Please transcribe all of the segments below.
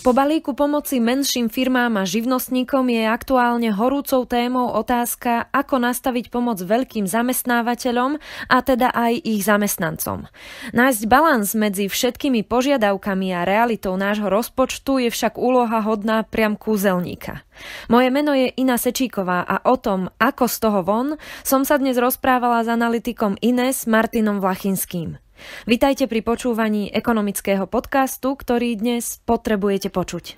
Po balíku pomoci menším firmám a živnostníkom je aktuálne horúcou témou otázka, ako nastaviť pomoc veľkým zamestnávateľom a teda aj ich zamestnancom. Nájsť balans medzi všetkými požiadavkami a realitou nášho rozpočtu je však úloha hodná priam kúzelníka. Moje meno je Ina Sečíková a o tom, ako z toho von, som sa dnes rozprávala s analytikom Ines Martinom Vlachinským. Vitajte pri počúvaní ekonomického podcastu, ktorý dnes potrebujete počuť.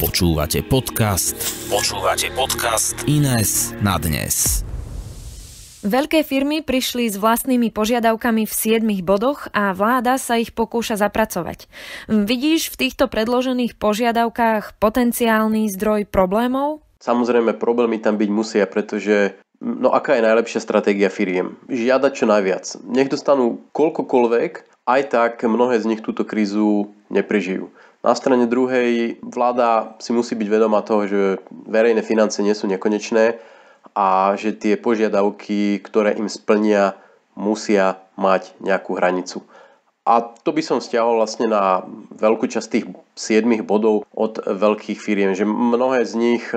Počúvate podcast. Počúvate podcast Ines na dnes. Veľké firmy prišli s vlastnými požiadavkami v siedmich bodoch a vláda sa ich pokúša zapracovať. Vidíš v týchto predložených požiadavkách potenciálny zdroj problémov? Samozrejme, problémy tam byť musia, pretože No aká je najlepšia stratégia firiem? Žiadať čo najviac. Nech dostanú koľkokoľvek, aj tak mnohé z nich túto krízu neprežijú. Na strane druhej vláda si musí byť vedomá toho, že verejné financie nie sú nekonečné a že tie požiadavky, ktoré im splnia, musia mať nejakú hranicu. A to by som stiahol vlastne na veľkú časť tých 7 bodov od veľkých firiem, že mnohé z nich e,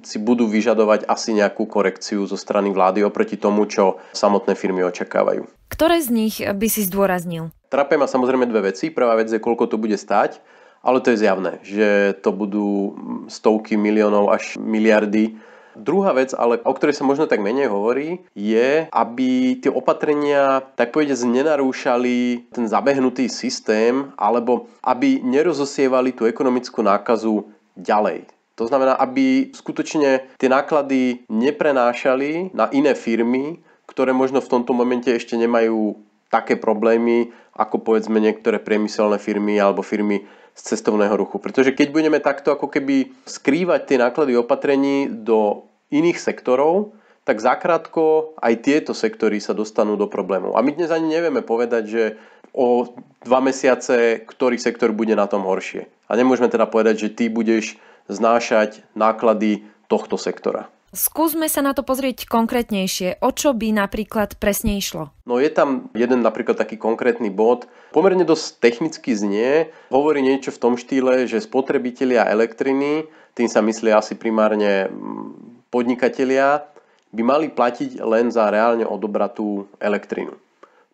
si budú vyžadovať asi nejakú korekciu zo strany vlády oproti tomu, čo samotné firmy očakávajú. Ktoré z nich by si zdôraznil? Trápia ma samozrejme dve veci. Prvá vec je, koľko to bude stáť, ale to je zjavné, že to budú stovky miliónov až miliardy Druhá vec, ale o ktorej sa možno tak menej hovorí, je, aby tie opatrenia, tak povede nenarúšali ten zabehnutý systém, alebo aby nerozosievali tú ekonomickú nákazu ďalej. To znamená, aby skutočne tie náklady neprenášali na iné firmy, ktoré možno v tomto momente ešte nemajú také problémy, ako povedzme niektoré priemyselné firmy alebo firmy z cestovného ruchu. Pretože keď budeme takto ako keby skrývať tie náklady opatrení do iných sektorov, tak zakrátko aj tieto sektory sa dostanú do problémov. A my dnes ani nevieme povedať, že o dva mesiace ktorý sektor bude na tom horšie. A nemôžeme teda povedať, že ty budeš znášať náklady tohto sektora. Skúsme sa na to pozrieť konkrétnejšie. O čo by napríklad presne išlo? No je tam jeden napríklad taký konkrétny bod. Pomerne dosť technicky znie. Hovorí niečo v tom štýle, že spotrebitelia elektriny, tým sa myslí asi primárne mm, podnikatelia by mali platiť len za reálne odobratú elektrinu.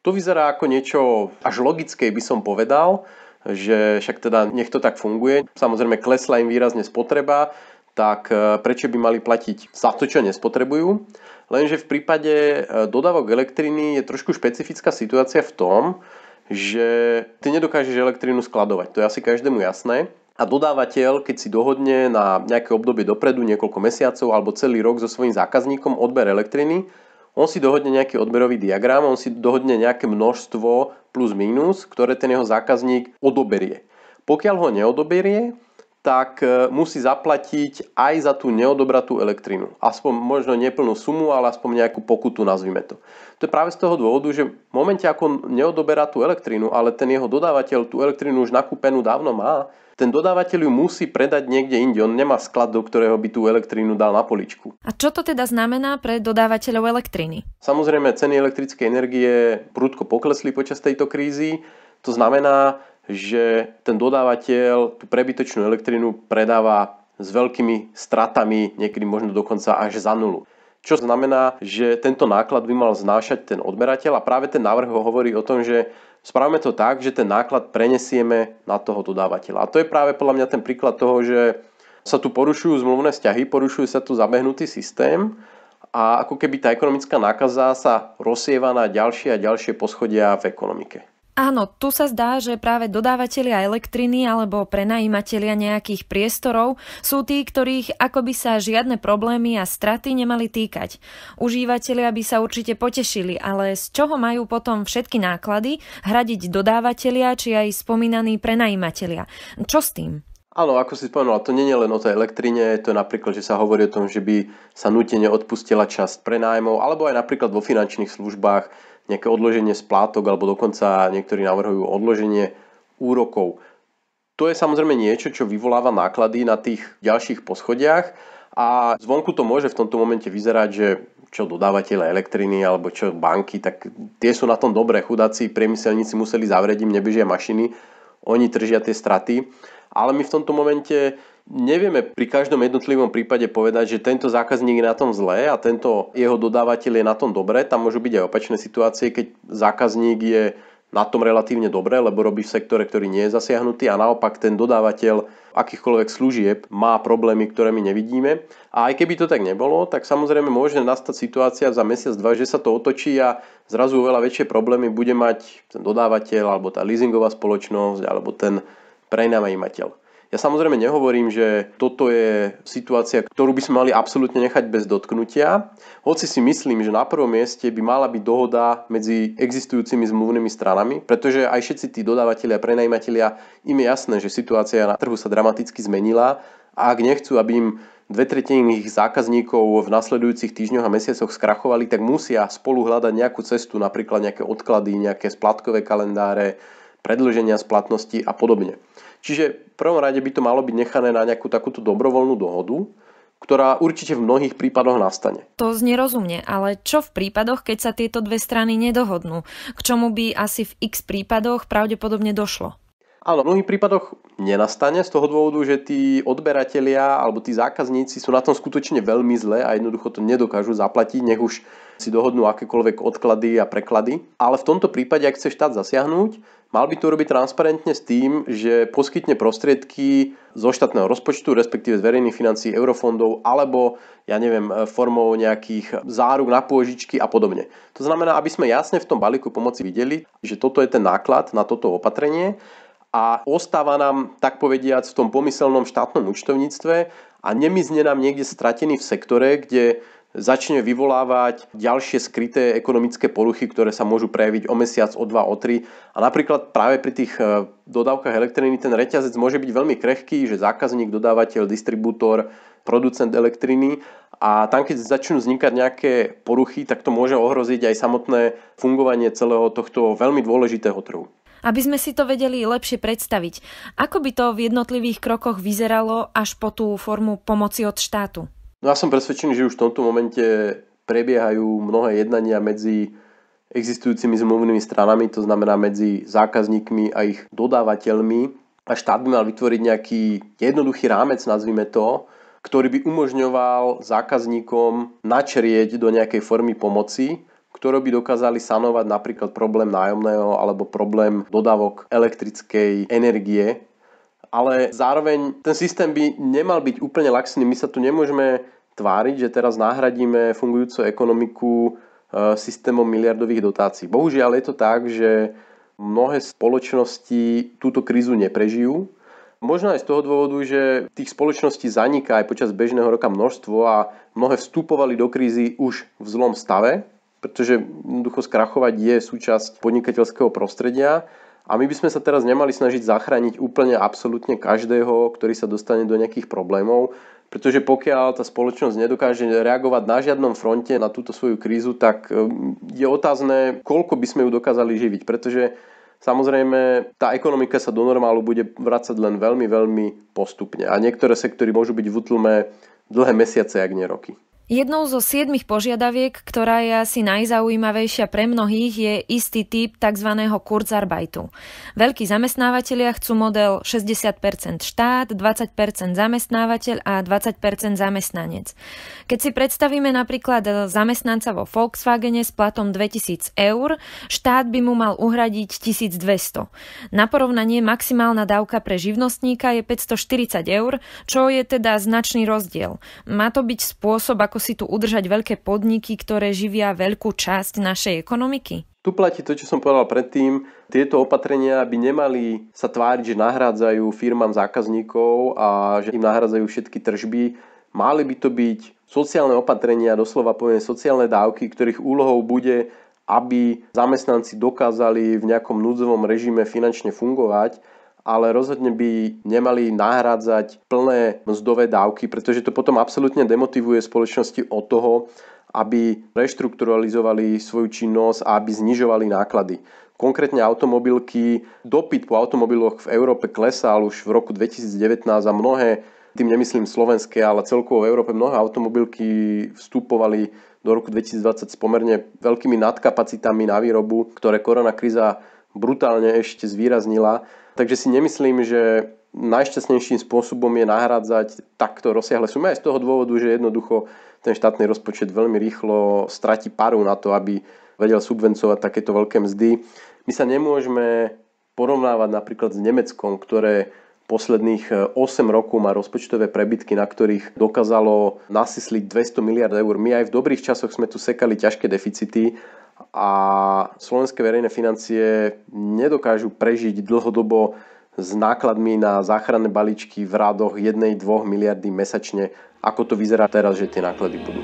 To vyzerá ako niečo až logické, by som povedal, že však teda nech to tak funguje. Samozrejme klesla im výrazne spotreba, tak e, prečo by mali platiť za to, čo nespotrebujú? Lenže v prípade e, dodávok elektriny je trošku špecifická situácia v tom, že ty nedokážeš elektrínu skladovať. To je asi každému jasné a dodávateľ, keď si dohodne na nejaké obdobie dopredu, niekoľko mesiacov alebo celý rok so svojím zákazníkom odber elektriny, on si dohodne nejaký odberový diagram, on si dohodne nejaké množstvo plus minus, ktoré ten jeho zákazník odoberie. Pokiaľ ho neodoberie, tak e, musí zaplatiť aj za tú neodobratú elektrinu. Aspoň možno neplnú sumu, ale aspoň nejakú pokutu, nazvime to. To je práve z toho dôvodu, že v momente, ako neodoberá tú elektrínu, ale ten jeho dodávateľ tú elektrínu už nakúpenú dávno má, ten dodávateľ ju musí predať niekde inde. On nemá sklad, do ktorého by tú elektrínu dal na poličku. A čo to teda znamená pre dodávateľov elektriny? Samozrejme, ceny elektrickej energie prudko poklesli počas tejto krízy. To znamená, že ten dodávateľ tú prebytočnú elektrínu predáva s veľkými stratami, niekedy možno dokonca až za nulu. Čo znamená, že tento náklad by mal znášať ten odberateľ a práve ten návrh ho hovorí o tom, že spravíme to tak, že ten náklad prenesieme na toho dodávateľa. A to je práve podľa mňa ten príklad toho, že sa tu porušujú zmluvné vzťahy, porušuje sa tu zabehnutý systém a ako keby tá ekonomická nákaza sa rozsieva na ďalšie a ďalšie poschodia v ekonomike. Áno, tu sa zdá, že práve dodávateľia elektriny alebo prenajímatelia nejakých priestorov sú tí, ktorých akoby sa žiadne problémy a straty nemali týkať. Užívateľia by sa určite potešili, ale z čoho majú potom všetky náklady hradiť dodávateľia či aj spomínaní prenajímatelia? Čo s tým? Áno, ako si spomenula, to nie je len o tej elektrine, to je napríklad, že sa hovorí o tom, že by sa nutene odpustila časť prenájmov, alebo aj napríklad vo finančných službách nejaké odloženie splátok alebo dokonca niektorí navrhujú odloženie úrokov. To je samozrejme niečo, čo vyvoláva náklady na tých ďalších poschodiach a zvonku to môže v tomto momente vyzerať, že čo dodávateľe elektriny alebo čo banky, tak tie sú na tom dobré. Chudáci priemyselníci museli zavrieť, im nebežia mašiny, oni tržia tie straty. Ale my v tomto momente Nevieme pri každom jednotlivom prípade povedať, že tento zákazník je na tom zlé a tento jeho dodávateľ je na tom dobre. Tam môžu byť aj opačné situácie, keď zákazník je na tom relatívne dobre, lebo robí v sektore, ktorý nie je zasiahnutý a naopak ten dodávateľ akýchkoľvek služieb má problémy, ktoré my nevidíme. A aj keby to tak nebolo, tak samozrejme môže nastať situácia za mesiac, dva, že sa to otočí a zrazu oveľa väčšie problémy bude mať ten dodávateľ alebo tá leasingová spoločnosť alebo ten prenajímateľ. Ja samozrejme nehovorím, že toto je situácia, ktorú by sme mali absolútne nechať bez dotknutia, hoci si myslím, že na prvom mieste by mala byť dohoda medzi existujúcimi zmluvnými stranami, pretože aj všetci tí dodávateľia, prenajímatelia, im je jasné, že situácia na trhu sa dramaticky zmenila a ak nechcú, aby im dve tretiny ich zákazníkov v nasledujúcich týždňoch a mesiacoch skrachovali, tak musia spolu hľadať nejakú cestu, napríklad nejaké odklady, nejaké splatkové kalendáre, predlženia splatnosti a podobne. Čiže v prvom rade by to malo byť nechané na nejakú takúto dobrovoľnú dohodu, ktorá určite v mnohých prípadoch nastane. To znie rozumne, ale čo v prípadoch, keď sa tieto dve strany nedohodnú? K čomu by asi v x prípadoch pravdepodobne došlo? Áno, v mnohých prípadoch nenastane z toho dôvodu, že tí odberatelia alebo tí zákazníci sú na tom skutočne veľmi zle a jednoducho to nedokážu zaplatiť, nech už si dohodnú akékoľvek odklady a preklady. Ale v tomto prípade, ak chce štát zasiahnuť, mal by to robiť transparentne s tým, že poskytne prostriedky zo štátneho rozpočtu, respektíve z verejných financií eurofondov alebo, ja neviem, formou nejakých záruk na pôžičky a podobne. To znamená, aby sme jasne v tom balíku pomoci videli, že toto je ten náklad na toto opatrenie a ostáva nám, tak povediať, v tom pomyselnom štátnom účtovníctve a nemizne nám niekde stratený v sektore, kde začne vyvolávať ďalšie skryté ekonomické poruchy, ktoré sa môžu prejaviť o mesiac, o dva, o tri. A napríklad práve pri tých e, dodávkach elektriny ten reťazec môže byť veľmi krehký, že zákazník, dodávateľ, distribútor, producent elektriny a tam, keď začnú vznikať nejaké poruchy, tak to môže ohroziť aj samotné fungovanie celého tohto veľmi dôležitého trhu aby sme si to vedeli lepšie predstaviť. Ako by to v jednotlivých krokoch vyzeralo až po tú formu pomoci od štátu? No ja som presvedčený, že už v tomto momente prebiehajú mnohé jednania medzi existujúcimi zmluvnými stranami, to znamená medzi zákazníkmi a ich dodávateľmi, a štát by mal vytvoriť nejaký jednoduchý rámec, nazvime to, ktorý by umožňoval zákazníkom načrieť do nejakej formy pomoci ktoré by dokázali sanovať napríklad problém nájomného alebo problém dodávok elektrickej energie. Ale zároveň ten systém by nemal byť úplne laxný. My sa tu nemôžeme tváriť, že teraz nahradíme fungujúcu ekonomiku e, systémom miliardových dotácií. Bohužiaľ je to tak, že mnohé spoločnosti túto krízu neprežijú. Možno aj z toho dôvodu, že tých spoločností zaniká aj počas bežného roka množstvo a mnohé vstupovali do krízy už v zlom stave pretože jednoducho skrachovať je súčasť podnikateľského prostredia a my by sme sa teraz nemali snažiť zachrániť úplne absolútne každého, ktorý sa dostane do nejakých problémov, pretože pokiaľ tá spoločnosť nedokáže reagovať na žiadnom fronte na túto svoju krízu, tak e, je otázne, koľko by sme ju dokázali živiť, pretože Samozrejme, tá ekonomika sa do normálu bude vrácať len veľmi, veľmi postupne a niektoré sektory môžu byť v útlme dlhé mesiace, ak nie roky. Jednou zo siedmich požiadaviek, ktorá je asi najzaujímavejšia pre mnohých, je istý typ tzv. kurzarbajtu. Veľkí zamestnávateľia chcú model 60% štát, 20% zamestnávateľ a 20% zamestnanec. Keď si predstavíme napríklad zamestnanca vo Volkswagene s platom 2000 eur, štát by mu mal uhradiť 1200. Na porovnanie maximálna dávka pre živnostníka je 540 eur, čo je teda značný rozdiel. Má to byť spôsob, ako ako si tu udržať veľké podniky, ktoré živia veľkú časť našej ekonomiky? Tu platí to, čo som povedal predtým. Tieto opatrenia by nemali sa tváriť, že nahrádzajú firmám zákazníkov a že im nahrádzajú všetky tržby. Mali by to byť sociálne opatrenia, doslova poviem sociálne dávky, ktorých úlohou bude aby zamestnanci dokázali v nejakom núdzovom režime finančne fungovať ale rozhodne by nemali nahrádzať plné mzdové dávky, pretože to potom absolútne demotivuje spoločnosti od toho, aby reštrukturalizovali svoju činnosť a aby znižovali náklady. Konkrétne automobilky, dopyt po automobiloch v Európe klesal už v roku 2019 a mnohé, tým nemyslím slovenské, ale celkovo v Európe mnohé automobilky vstupovali do roku 2020 s pomerne veľkými nadkapacitami na výrobu, ktoré korona kríza brutálne ešte zvýraznila Takže si nemyslím, že najšťastnejším spôsobom je nahrádzať takto rozsiahle sumy aj z toho dôvodu, že jednoducho ten štátny rozpočet veľmi rýchlo stratí paru na to, aby vedel subvencovať takéto veľké mzdy. My sa nemôžeme porovnávať napríklad s Nemeckom, ktoré posledných 8 e, rokov má rozpočtové prebytky, na ktorých dokázalo nasysliť 200 miliard eur. My aj v dobrých časoch sme tu sekali ťažké deficity a slovenské verejné financie nedokážu prežiť dlhodobo s nákladmi na záchranné balíčky v rádoch 1-2 miliardy mesačne, ako to vyzerá teraz, že tie náklady budú.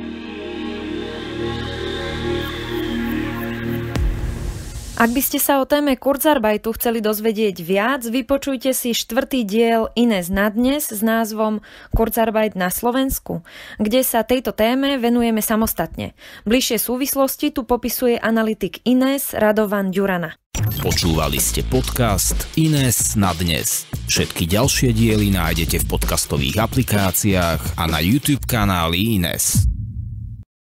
Ak by ste sa o téme Kurzarbeitu chceli dozvedieť viac, vypočujte si štvrtý diel Ines na dnes s názvom Kurzarbeit na Slovensku, kde sa tejto téme venujeme samostatne. Bližšie súvislosti tu popisuje analytik Ines Radovan Ďurana. Počúvali ste podcast Ines na dnes. Všetky ďalšie diely nájdete v podcastových aplikáciách a na YouTube kanáli Ines.